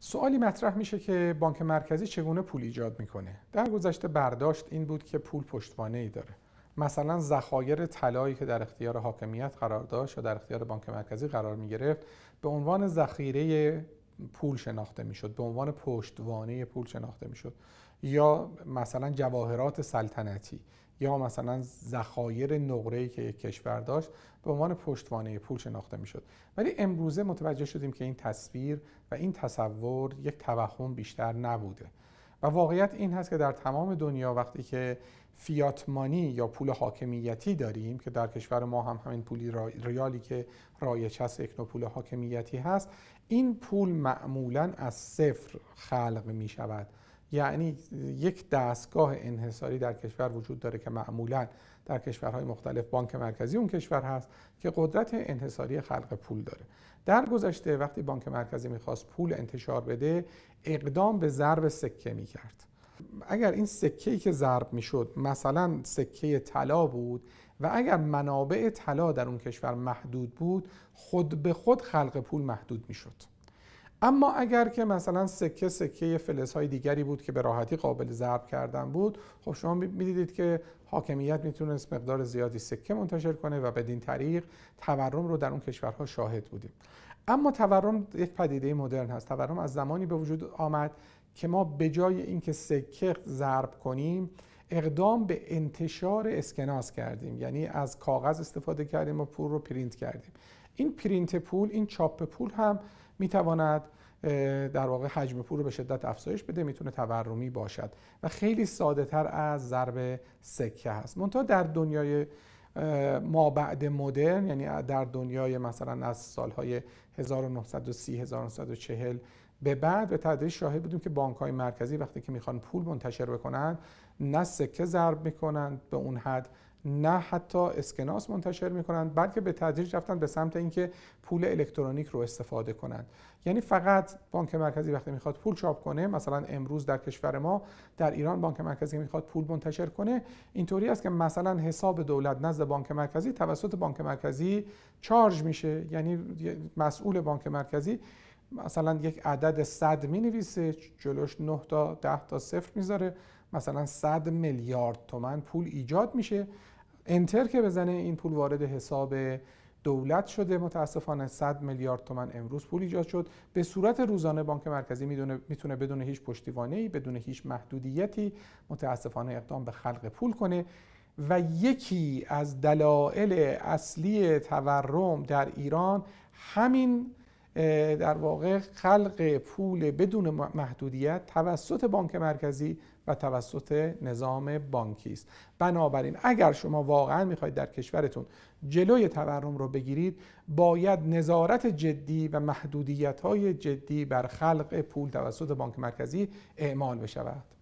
سوالی مطرح میشه که بانک مرکزی چگونه پول ایجاد میکنه در گذشته برداشت این بود که پول پشتوانه ای داره مثلا ذخایر طلایی که در اختیار حاکمیت قرار داشت و در اختیار بانک مرکزی قرار می گرفت به عنوان ذخیره پول شناخته میشد به عنوان پشتوانه پول شناخته میشد یا مثلا جواهرات سلطنتی یا مثلا ذخایر نقره که یک کشور داشت به عنوان پشتوانه پول شناخته میشد ولی امروزه متوجه شدیم که این تصویر و این تصور یک توهم بیشتر نبوده و واقعیت این هست که در تمام دنیا وقتی که فیات مانی یا پول حاکمیتی داریم که در کشور ما هم همین پولی ریالی که رایج هست یک نوع پول حاکمیتی هست این پول معمولا از صفر خلق می شود یعنی یک دستگاه انحصاری در کشور وجود داره که معمولا در کشورهای مختلف بانک مرکزی اون کشور هست که قدرت انحصاری خلق پول داره در گذشته وقتی بانک مرکزی میخواست پول انتشار بده اقدام به ضرب سکه میکرد اگر این سکه که ضرب میشد مثلا سکه طلا بود و اگر منابع طلا در اون کشور محدود بود خود به خود خلق پول محدود میشد اما اگر که مثلا سکه سکه فلز های دیگری بود که به راحتی قابل ضرب کردن بود خب شما میدیدید که حاکمیت میتونست مقدار زیادی سکه منتشر کنه و بدین طریق تورم رو در اون کشورها شاهد بودیم اما تورم یک پدیده مدرن هست تورم از زمانی به وجود آمد که ما به جای اینکه سکه ضرب کنیم اقدام به انتشار اسکناس کردیم یعنی از کاغذ استفاده کردیم و پول رو پرینت کردیم این پرینت پول این چاپ پول هم میتواند در واقع حجم پول رو به شدت افزایش بده میتونه تورمی باشد و خیلی ساده تر از ضرب سکه هست منتها در دنیای ما بعد مدرن یعنی در دنیای مثلا از سالهای 1930 1940 به بعد به تدریج شاهد بودیم که بانک های مرکزی وقتی که میخوان پول منتشر بکنن نه سکه ضرب میکنن به اون حد نه حتی اسکناس منتشر میکنند بلکه به تدریج رفتن به سمت اینکه پول الکترونیک رو استفاده کنند یعنی فقط بانک مرکزی وقتی میخواد پول چاپ کنه مثلا امروز در کشور ما در ایران بانک مرکزی میخواد پول منتشر کنه اینطوری است که مثلا حساب دولت نزد بانک مرکزی توسط بانک مرکزی چارج میشه یعنی مسئول بانک مرکزی مثلا یک عدد صد می نویسه جلوش 9 تا 10 تا صفر میذاره مثلا صد میلیارد تومن پول ایجاد میشه انتر که بزنه این پول وارد حساب دولت شده متاسفانه صد میلیارد تومن امروز پول ایجاد شد به صورت روزانه بانک مرکزی میتونه بدون هیچ پشتیبانی بدون هیچ محدودیتی متاسفانه اقدام به خلق پول کنه و یکی از دلایل اصلی تورم در ایران همین در واقع خلق پول بدون محدودیت توسط بانک مرکزی و توسط نظام بانکی است بنابراین اگر شما واقعا میخواید در کشورتون جلوی تورم رو بگیرید باید نظارت جدی و محدودیت های جدی بر خلق پول توسط بانک مرکزی اعمال بشود